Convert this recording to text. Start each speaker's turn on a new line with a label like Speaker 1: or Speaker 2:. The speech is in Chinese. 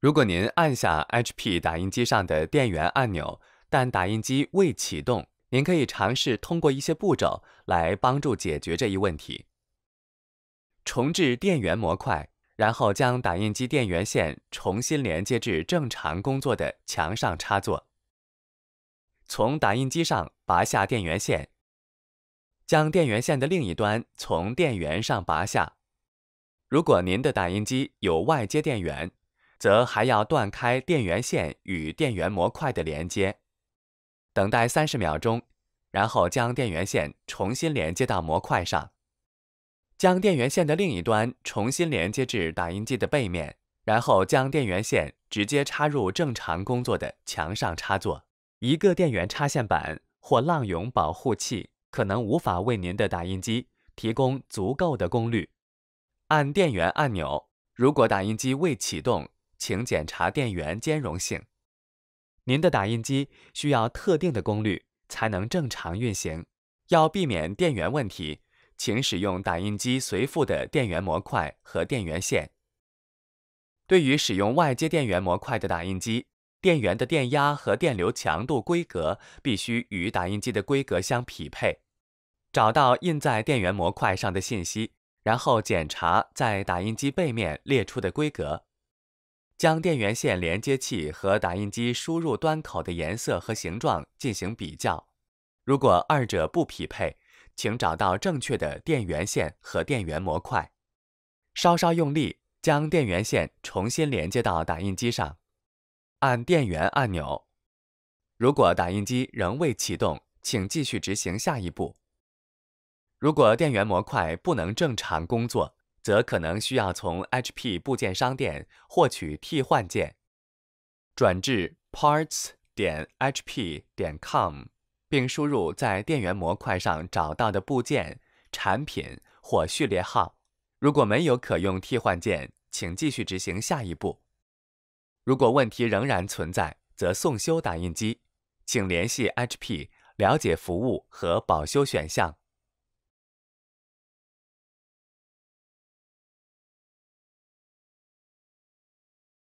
Speaker 1: 如果您按下 HP 打印机上的电源按钮，但打印机未启动，您可以尝试通过一些步骤来帮助解决这一问题。重置电源模块，然后将打印机电源线重新连接至正常工作的墙上插座。从打印机上拔下电源线，将电源线的另一端从电源上拔下。如果您的打印机有外接电源，则还要断开电源线与电源模块的连接，等待三十秒钟，然后将电源线重新连接到模块上，将电源线的另一端重新连接至打印机的背面，然后将电源线直接插入正常工作的墙上插座。一个电源插线板或浪涌保护器可能无法为您的打印机提供足够的功率。按电源按钮，如果打印机未启动，请检查电源兼容性。您的打印机需要特定的功率才能正常运行。要避免电源问题，请使用打印机随附的电源模块和电源线。对于使用外接电源模块的打印机，电源的电压和电流强度规格必须与打印机的规格相匹配。找到印在电源模块上的信息，然后检查在打印机背面列出的规格。将电源线连接器和打印机输入端口的颜色和形状进行比较。如果二者不匹配，请找到正确的电源线和电源模块。稍稍用力将电源线重新连接到打印机上。按电源按钮。如果打印机仍未启动，请继续执行下一步。如果电源模块不能正常工作，则可能需要从 HP 部件商店获取替换件。转至 parts.hp.com，点点并输入在电源模块上找到的部件、产品或序列号。如果没有可用替换件，请继续执行下一步。如果问题仍然存在，则送修打印机。请联系 HP 了解服务和保修选项。